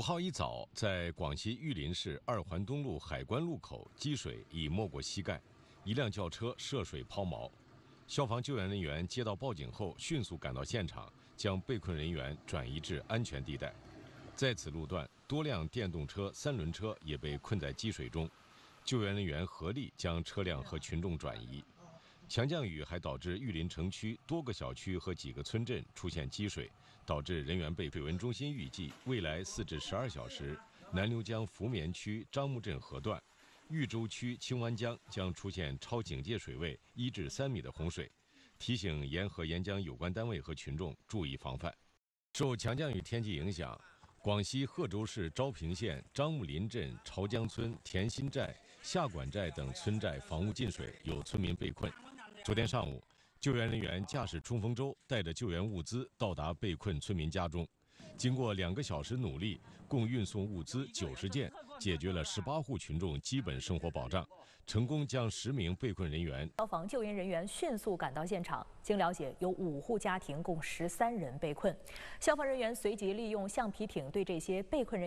五号一早，在广西玉林市二环东路海关路口，积水已没过膝盖，一辆轿车涉水抛锚，消防救援人员接到报警后，迅速赶到现场，将被困人员转移至安全地带。在此路段，多辆电动车、三轮车也被困在积水中，救援人员合力将车辆和群众转移。强降雨还导致玉林城区多个小区和几个村镇出现积水，导致人员被困。文中心预计，未来四至十二小时，南流江福绵区樟木镇河段、玉州区青湾江将出现超警戒水位一至三米的洪水，提醒沿河沿江有关单位和群众注意防范。受强降雨天气影响，广西贺州市昭平县樟木林镇朝江村田心寨、下管寨等村寨房屋进水，有村民被困。昨天上午，救援人员驾驶冲锋舟，带着救援物资到达被困村民家中。经过两个小时努力，共运送物资九十件，解决了十八户群众基本生活保障，成功将十名被困人员。消防救援人员迅速赶到现场。经了解，有五户家庭共十三人被困。消防人员随即利用橡皮艇对这些被困人。员。